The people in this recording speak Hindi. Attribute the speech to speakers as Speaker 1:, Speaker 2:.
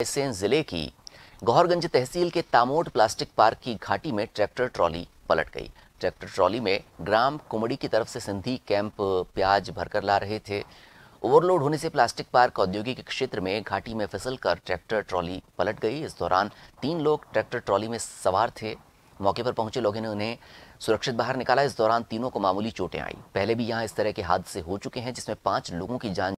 Speaker 1: रायसेन जिले की गौहरगंज तहसील के तामोट प्लास्टिक पार्क की घाटी में ट्रैक्टर ट्रॉली पलट गई ट्रैक्टर ट्रॉली में ग्राम कुमड़ी की तरफ से सिंधी कैंप प्याज भरकर ला रहे थे ओवरलोड होने से प्लास्टिक पार्क औद्योगिक क्षेत्र में घाटी में फिसल कर ट्रैक्टर ट्रॉली पलट गई इस दौरान तीन लोग ट्रैक्टर ट्रॉली में सवार थे मौके पर पहुंचे लोगों ने उन्हें सुरक्षित बाहर निकाला इस दौरान तीनों को मामूली चोटें आई पहले भी यहाँ इस तरह के हादसे हो चुके हैं जिसमें पांच लोगों की जान